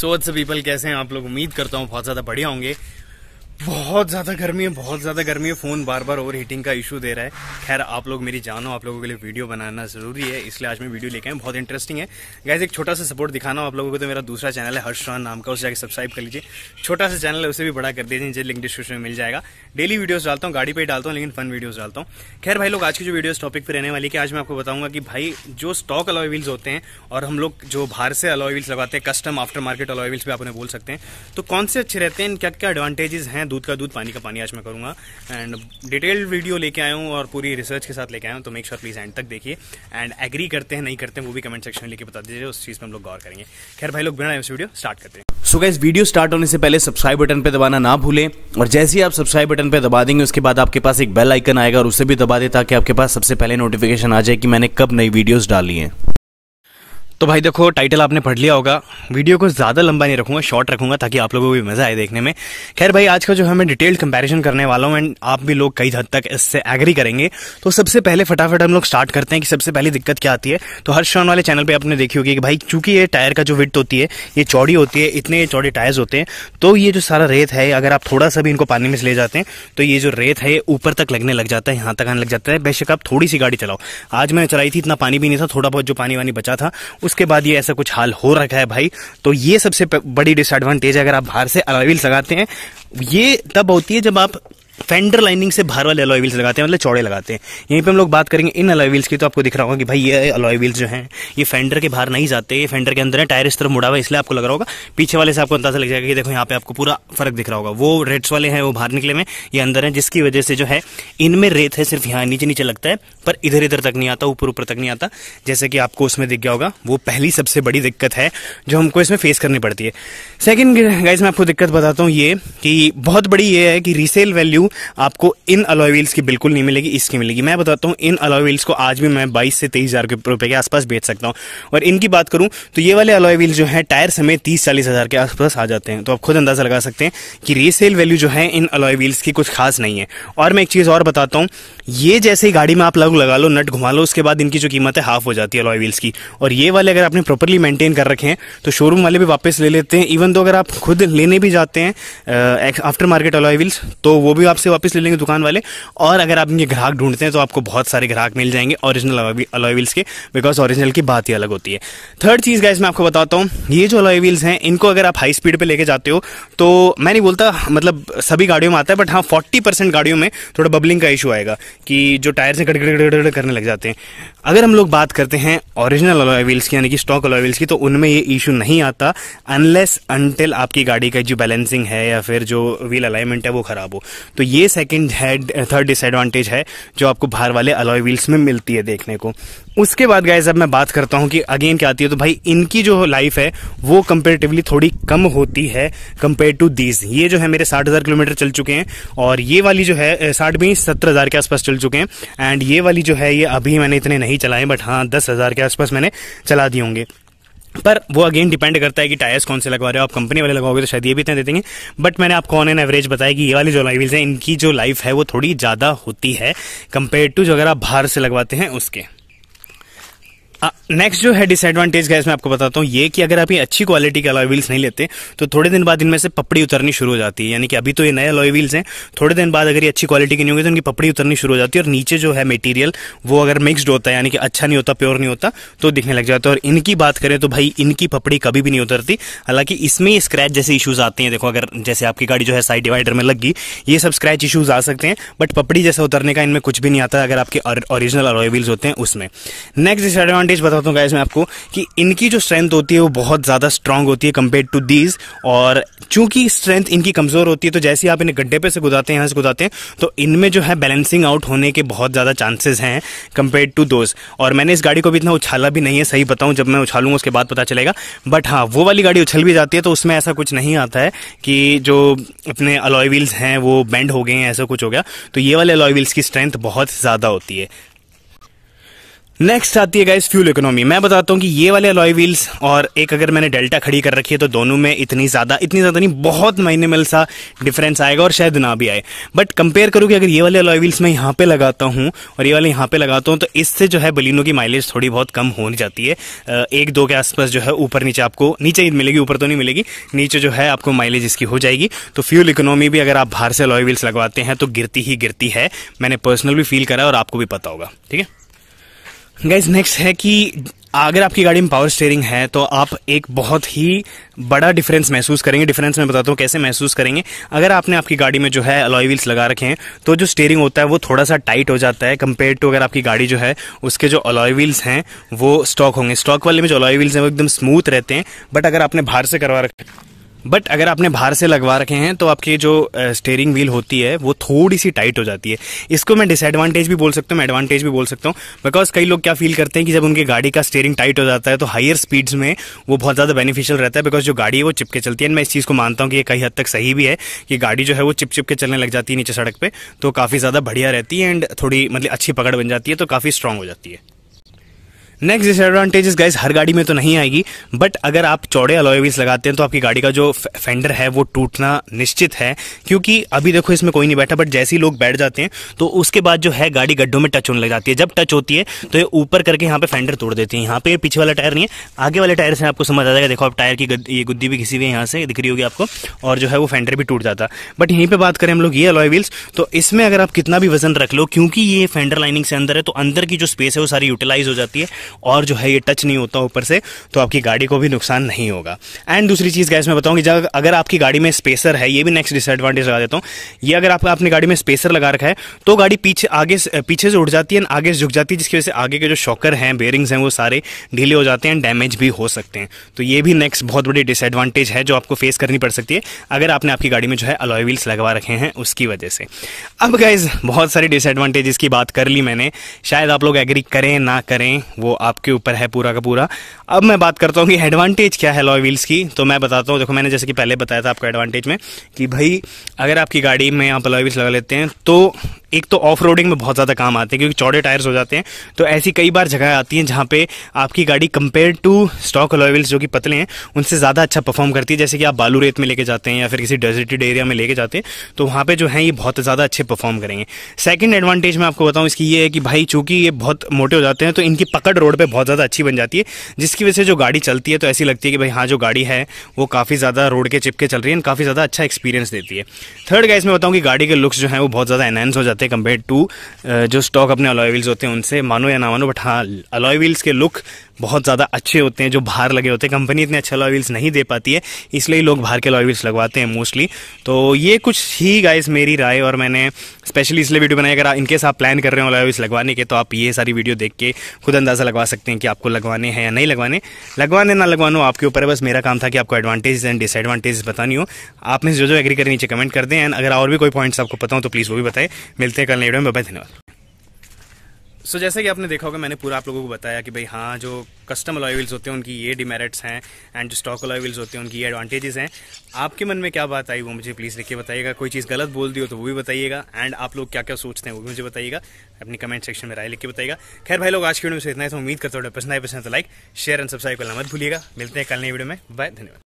so what's people कैसे हैं आप लोग उम्मीद करता हूँ बहुत ज़्यादा बढ़िया होंगे बहुत ज़्यादा गर्मी है बहुत ज़्यादा गर्मी है फ़ोन बार बार ओवर हीटिंग का इशू दे रहा है खैर आप लोग मेरी जानो आप लोगों के लिए वीडियो बनाना ज़रूरी है इसलिए आज मैं वीडियो लेके आए बहुत इंटरेस्टिंग है गैस एक छोटा सा सपोर्ट दिखाना आप लोगों को तो मेरा दूसरा चैनल है हर्ष नाम का उसे जाकर सब्सक्राइब कर लीजिए छोटा सा चैनल है उसे भी बड़ा कर दीजिए लिंक डिस्क्रिप्शन में मिल जाएगा डेली वीडियोज़ डालता हूँ गाड़ी पर डालता हूँ लेकिन फन वीडियोज़ डालता हूँ खैर भाई लोग आज की जो वीडियो टॉपिक पर रहने वाली है आज मैं आपको बताऊंगा कि भाई जो स्टॉक अलॉयल्स होते हैं और हम लोग जो बाहर से अलॉयल्स लगाते हैं कस्टम आफ्टर मार्केट अलॉयल्स भी आपने बोल सकते हैं तो कौन से अच्छे रहते हैं क्या क्या एडवांटेजेस हैं दूध का दूध पानी का पानी आज मैं करूँगा एंड डिटेल्ड वीडियो लेके आया हूँ और पूरी रिसर्च के साथ लेके आया हूँ तो मेक श्योर प्लीज़ एंड तक देखिए एंड एग्री करते हैं नहीं करते हैं वो भी कमेंट सेक्शन में लेके बता दीजिए उस चीज़ पर हम लोग गौर करेंगे खैर भाई लोग बिना इस वीडियो स्टार्ट करते हैं सो so वीडियो स्टार्ट होने से पहले सब्सक्राइब बटन पे दबाना ना भूलें और जैसे ही आप सब्सक्राइब बटन पे दबा देंगे उसके बाद आपके पास एक बेल आइकन आएगा और उसे भी दबा दें ताकि आपके पास सबसे पहले नोटिफिकेशन आ जाए कि मैंने कब नई वीडियोस डाली हैं तो भाई देखो टाइटल आपने पढ़ लिया होगा वीडियो को ज़्यादा लंबा नहीं रखूंगा शॉर्ट रखूंगा ताकि आप लोगों को भी मज़ा आए देखने में खैर भाई आज का जो है मैं डिटेल्ड कंपैरिजन करने वाला हूँ एंड आप भी लोग कई हद तक इससे एग्री करेंगे तो सबसे पहले फटाफट हम लोग स्टार्ट करते हैं कि सबसे पहली दिक्कत क्या आती है तो हर शॉन वाले चैनल पर आपने देखी होगी कि भाई चूंकि ये टायर का जो विट होती है ये चौड़ी होती है इतने चौड़े टायर्स होते हैं तो ये जो सारा रेत है अगर आप थोड़ा सा भी इनको पानी में ले जाते हैं तो ये जो रेत है ऊपर तक लगने लग जाता है यहाँ तक आने लग जाता है बेशक आप थोड़ी सी गाड़ी चलाओ आज मैंने चलाई थी इतना पानी भी नहीं था थोड़ा बहुत जो पानी वानी बचा था उसके बाद ये ऐसा कुछ हाल हो रखा है भाई तो ये सबसे बड़ी डिसएडवांटेज है अगर आप बाहर से अलॉयल्स लगाते हैं ये तब होती है जब आप फेंडर लाइनिंग से बाहर वाले अलॉय व्हील्स लगाते हैं मतलब चौड़े लगाते हैं यहीं पे हम लोग बात करेंगे इन अलॉय व्हील्स की तो आपको दिख रहा होगा कि भाई ये अलॉय व्हील्स जो हैं ये फेंडर के बाहर नहीं जाते ये फेंडर के अंदर है टायर इस तरफ मुड़ा हुआ इसलिए आपको लग रहा होगा पीछे वाले से आपको अंदाजा लग जाएगा कि देखो यहाँ पे आपको पूरा फर्क दिख रहा होगा वो रेड्स वाले हैं वो बाहर निकले में ये अंदर है जिसकी वजह से जो है इनमें रेत है सिर्फ यहाँ नीचे नीचे लगता है पर इधर इधर तक नहीं आता ऊपर ऊपर तक नहीं आता जैसे कि आपको उसमें दिख गया होगा वो पहली सबसे बड़ी दिक्कत है जो हमको इसमें फेस करनी पड़ती है सेकेंड गाइज मैं आपको दिक्कत बताता हूँ ये कि बहुत बड़ी ये है कि रीसेल वैल्यू हूँ आपको इन अलॉय व्हील्स की बिल्कुल नहीं मिलेगी इसकी मिलेगी मैं बताता हूँ इन अलॉय व्हील्स को आज भी मैं बाईस से तेईस हज़ार रुपये के आसपास बेच सकता हूँ और इनकी बात करूँ तो ये वाले अलॉय व्हील्स जो है टायर समय तीस चालीस हज़ार के आसपास आ जाते हैं तो आप खुद अंदाज़ा लगा सकते हैं कि रीसेल वैल्यू जो है इन अलॉय व्हील्स की कुछ खास नहीं है और मैं एक चीज़ और बताता हूँ ये जैसे ही गाड़ी में आप लग लगा लो नट घुमा लो उसके बाद इनकी जो कीमत है हाफ हो जाती है अलॉय व्हील्स की और ये वाले अगर आपने प्रॉपरली मेंटेन कर रखे हैं तो शोरूम वाले भी वापस ले लेते हैं इवन तो अगर आप खुद लेने भी जाते हैं आफ्टर मार्केट अलॉय व्हील्स तो वो भी आपसे वापस ले लेंगे दुकान वाले और अगर आप इनके ग्राहक ढूंढते हैं तो आपको बहुत सारे ग्राहक मिल जाएंगे ऑरिजिनल अलॉय व्हील्स के बिकॉज ऑरिजिनल की बात ही अलग होती है थर्ड चीज़ का मैं आपको बताता हूँ ये जो अलॉय व्हील्स हैं इनको अगर आप हाई स्पीड पर लेके जाते हो तो मैं नहीं बोलता मतलब सभी गाड़ियों में आता है बट हाँ फोर्टी गाड़ियों में थोड़ा बबलिंग का इशू आएगा कि जो टायर से गड़गड़ करने लग जाते हैं अगर हम लोग बात करते हैं ओरिजिनल अलॉय व्हील्स की यानी कि स्टॉक अलॉय व्हील्स की तो उनमें ये इशू नहीं आता अनलेस अनटिल आपकी गाड़ी का जो बैलेंसिंग है या फिर जो व्हील अलाइनमेंट है वो ख़राब हो तो ये सेकेंड है थर्ड डिसएडवांटेज है जो आपको बाहर वाले अलॉय व्हील्स में मिलती है देखने को उसके बाद गाइज अब मैं बात करता हूँ कि अगेन क्या आती है तो भाई इनकी जो लाइफ है वो कंपेरेटिवली थोड़ी कम होती है कंपेयर टू दीज ये जो है मेरे साठ हज़ार किलोमीटर चल चुके हैं और ये वाली जो है साठ भी सत्तर हज़ार के आसपास चल चुके हैं एंड ये वाली जो है ये अभी मैंने इतने नहीं चलाए बट हाँ दस हज़ार के आसपास मैंने चला दिए होंगे पर वो अगेन डिपेंड करता है कि टायर्स कौन से लगवा रहे हो आप कंपनी वाले लगाओगे तो शायद ये भी इतने दे देंगे बट मैंने आपको ऑन एन एवरेज बताया कि ये वाली जो लाइव है इनकी जो लाइफ है वो थोड़ी ज़्यादा होती है कंपेयर टू जो अगर आप बाहर से लगवाते हैं उसके नेक्स्ट जो है डिसएडवांटेज गैस मैं आपको बताता हूँ ये कि अगर आप ये अच्छी क्वालिटी के अलॉय व्हील्स नहीं लेते तो थोड़े दिन बाद इनमें से पपड़ी उतरनी शुरू हो जाती है यानी कि अभी तो ये नए अलॉय व्हील्स हैं थोड़े दिन बाद अगर ये अच्छी क्वालिटी की नहीं होगी तो इनकी पपड़ी उतरनी शुरू हो जाती है और नीचे जो है मेटीरियल वो अगर मिक्सड होता है यानी कि अच्छा नहीं होता प्योर नहीं होता तो दिखने लग जाता है और इनकी बात करें तो भाई इनकी पपड़ी कभी भी नहीं उतरती हालांकि इसमें स्क्रैच जैसे इशूज़ आते हैं देखो अगर जैसे आपकी गाड़ी जो है साइड डिवाइडर में लग गई ये सब स्क्रैच इशूज़ आ सकते हैं बट पपड़ी जैसे उतरने का इनमें कुछ भी नहीं आता अगर आपके ऑरिजिनल अलॉय व्हील्स होते हैं उसमें नेक्स्ट डिसएडवांटेज एडवांटेज बताता हूँ गाइज मैं आपको कि इनकी जो स्ट्रेंथ होती है वो बहुत ज़्यादा स्ट्रांग होती है कंपेयर टू दीज और चूंकि स्ट्रेंथ इनकी कमज़ोर होती है तो जैसे ही आप इन्हें गड्ढे पे से गुदाते हैं यहाँ से गुदाते हैं तो इनमें जो है बैलेंसिंग आउट होने के बहुत ज़्यादा चांसेस हैं कंपेयर टू दोज और मैंने इस गाड़ी को भी इतना उछाला भी नहीं है सही बताऊँ जब मैं उछालूंगा उसके बाद पता चलेगा बट हाँ वो वाली गाड़ी उछल भी जाती है तो उसमें ऐसा कुछ नहीं आता है कि जो अपने अलॉय व्हील्स हैं वो बेंड हो गए हैं ऐसा कुछ हो गया तो ये वाले अलॉय व्हील्स की स्ट्रेंथ बहुत ज़्यादा होती है नेक्स्ट आती है गाइस फ्यूल इकोनॉमी मैं बताता हूँ कि ये वाले अलॉय व्हील्स और एक अगर मैंने डेल्टा खड़ी कर रखी है तो दोनों में इतनी ज़्यादा इतनी ज़्यादा नहीं बहुत मिल सा डिफरेंस आएगा और शायद ना भी आए बट कंपेयर करूँ कि अगर ये वाले अलॉय व्हील्स मैं यहाँ पे लगाता हूँ और ये वाले यहाँ पे लगाता हूँ तो इससे जो है बलिनों की माइलेज थोड़ी बहुत कम हो जाती है एक दो के आसपास जो है ऊपर नीचे आपको नीचे ही मिलेगी ऊपर तो नहीं मिलेगी नीचे जो है आपको माइलेज इसकी हो जाएगी तो फ्यूल इकोनॉमी भी अगर आप बाहर से अलॉय व्हील्स लगवाते हैं तो गिरती ही गिरती है मैंने पर्सनल भी फील करा और आपको भी पता होगा ठीक है गाइज नेक्स्ट है कि अगर आपकी गाड़ी में पावर स्टेयरिंग है तो आप एक बहुत ही बड़ा डिफरेंस महसूस करेंगे डिफरेंस मैं बताता हूँ कैसे महसूस करेंगे अगर आपने आपकी गाड़ी में जो है अलॉय व्हील्स लगा रखे हैं तो जो स्टेयरिंग होता है वो थोड़ा सा टाइट हो जाता है कंपेयर टू अगर आपकी गाड़ी जो है उसके जो अलॉय व्हील्स हैं वो स्टॉक होंगे स्टॉक वाले में जो अलॉय व्हील्स हैं वो एकदम स्मूथ रहते हैं बट अगर आपने बाहर से करवा रखे बट अगर आपने बाहर से लगवा रखे हैं तो आपकी जो स्टेयरिंग व्हील होती है वो थोड़ी सी टाइट हो जाती है इसको मैं डिसएडवांटेज भी बोल सकता हूँ एडवांटेज भी बोल सकता हूँ बिकॉज कई लोग क्या फील करते हैं कि जब उनकी गाड़ी का स्टेयरिंग टाइट हो जाता है तो हायर स्पीड्स में वो बहुत ज़्यादा बेनिफिशियल रहता है बिकॉज जो गाड़ी है वो चिपके चलती है मैं इस चीज़ को मानता हूँ कि ये कई हद तक सही भी है कि गाड़ी जो है वो चिप चिप के चलने लग जाती है नीचे सड़क पर तो काफ़ी ज़्यादा बढ़िया रहती है एंड थोड़ी मतलब अच्छी पकड़ बन जाती है तो काफ़ी स्ट्रांग हो जाती है नेक्स्ट डिसएडवांटेजेस गाइज हर गाड़ी में तो नहीं आएगी बट अगर आप चौड़े अलॉयवीस लगाते हैं तो आपकी गाड़ी का जो फेंडर है वो टूटना निश्चित है क्योंकि अभी देखो इसमें कोई नहीं बैठा बट जैसे ही लोग बैठ जाते हैं तो उसके बाद जो है गाड़ी गड्ढों में टच होने लग जाती है जब टच होती है तो ये ऊपर करके यहाँ पे फेंडर तोड़ देती है यहाँ पे पीछे वाला टायर नहीं है आगे वाले टायर से आपको समझ आ जाएगा देखो आप टायर की ये गुद्दी भी घिसी हुई है यहाँ से दिख रही होगी आपको और जो है वो फेंडर भी टूट जाता बट यहीं पर बात करें हम लोग ये अलॉय व्हील्स तो इसमें अगर आप कितना भी वजन रख लो क्योंकि ये फेंडर लाइनिंग से अंदर है तो अंदर की जो स्पेस है वो सारी यूटिलाइज हो जाती है और जो है ये टच नहीं होता ऊपर से तो आपकी गाड़ी को भी नुकसान नहीं होगा एंड दूसरी चीज़ गैस मैं बताऊँ कि जब अगर आपकी गाड़ी में स्पेसर है ये भी नेक्स्ट डिसएडवांटेज लगा देता हूँ ये अगर आप अपनी गाड़ी में स्पेसर लगा रखा है तो गाड़ी पीछे आगे पीछे से उठ जाती है आगे झुक जाती है जिसकी वजह से आगे के जो शॉकर हैं बेयरिंग्स हैं वो सारे ढीले हो जाते हैं डैमेज भी हो सकते हैं तो ये भी नेक्स्ट बहुत बड़ी डिसएडवांटेज है जो आपको फेस करनी पड़ सकती है अगर आपने आपकी गाड़ी में जो है अलॉय व्हील्स लगवा रखे हैं उसकी वजह से अब गाइज बहुत सारी डिसएडवांटेजेस की बात कर ली मैंने शायद आप लोग एग्री करें ना करें वो आपके ऊपर है पूरा का पूरा अब मैं बात करता हूँ कि एडवांटेज क्या है लॉय व्हील्स की तो मैं बताता हूँ देखो मैंने जैसे कि पहले बताया था आपको एडवांटेज में कि भाई अगर आपकी गाड़ी में आप लॉय व्हील्स लगा लेते हैं तो एक तो ऑफ रोडिंग में बहुत ज़्यादा काम आते हैं क्योंकि चौड़े टायर्स हो जाते हैं तो ऐसी कई बार जगह आती हैं जहाँ पे आपकी गाड़ी कंपेयर टू स्टॉक व्हील्स जो कि पतले हैं उनसे ज़्यादा अच्छा परफॉर्म करती है जैसे कि आप बालू रेत में लेके जाते हैं या फिर किसी डेजर्टेड एरिया में लेके जाते हैं तो वहाँ पर जो है ये बहुत ज़्यादा अच्छे परफॉर्म करेंगे सेकेंड एडवांटेज मैं आपको बताऊँ इसकी ये है कि भाई चूंकि ये बहुत मोटे हो जाते हैं तो इनकी पकड़ रोड रोड पे बहुत ज़्यादा अच्छी बन जाती है जिसकी वजह से जो गाड़ी चलती है तो ऐसी लगती है कि भाई हाँ जो गाड़ी है वो काफ़ी ज़्यादा रोड के चिपके चल रही है काफ़ी ज़्यादा अच्छा एक्सपीरियंस देती है थर्ड गाइस मैं बताऊँ कि गाड़ी के लुक्स जो है वो बहुत ज़्यादा एनहेंस हो जाते हैं कंपेयर टू जो स्टॉक अपने अलॉय व्हील्स होते हैं उनसे मानो या ना मानो बट हाँ अलॉय व्हील्स के लुक बहुत ज़्यादा अच्छे होते हैं जो बाहर लगे होते हैं कंपनी इतने अच्छे लॉय व्हील्स नहीं दे पाती है इसलिए लोग बाहर के लॉय व्हील्स लगवाते हैं मोस्टली तो ये कुछ ही गाइस मेरी राय और मैंने स्पेशली इसलिए वीडियो बनाई अगर इनकेस आप प्लान कर रहे हो लॉय व्हील्स लगवाने के तो आप ये सारी वीडियो देख के खुद अंदाज़ा लगवा सकते हैं कि आपको लगवाने हैं या नहीं लगवाने लगवाने ना लगवाने आपके ऊपर है बस मेरा काम था कि आपको एडवांटेज एंड डिसएडवांटेज बतानी हो आप में जो जो एग्री करें नीचे कमेंट कर दें एंड अगर और भी कोई पॉइंट्स आपको पता हो तो प्लीज़ वो भी बताएं मिलते हैं कल वीडियो में बाय धन्यवाद सो so, जैसे कि आपने देखा होगा मैंने पूरा आप लोगों को बताया कि भाई हाँ जो कस्टम अलॉयल्स होते हैं उनकी ये डिमेरिट्स हैं एंड जो स्टॉक अलॉयल्स होते हैं उनकी ये एडवांटेजेस हैं आपके मन में क्या बात आई वो मुझे प्लीज़ लिख के बताइएगा कोई चीज़ गलत बोल दी हो तो वो भी बताइएगा एंड आप लोग क्या क्या सोचते हैं वो भी मुझे बताइएगा अपनी कमेंट सेक्शन में राय लिख के बताइएगा खैर भाई लोग आज की वीडियो में से इतना है तो उम्मीद करते हो पसंद आए पसंद तो लाइक शेयर एंड सब्सक्राइब करना मत भूलिएगा मिलते हैं कल नई वीडियो में बाय धन्यवाद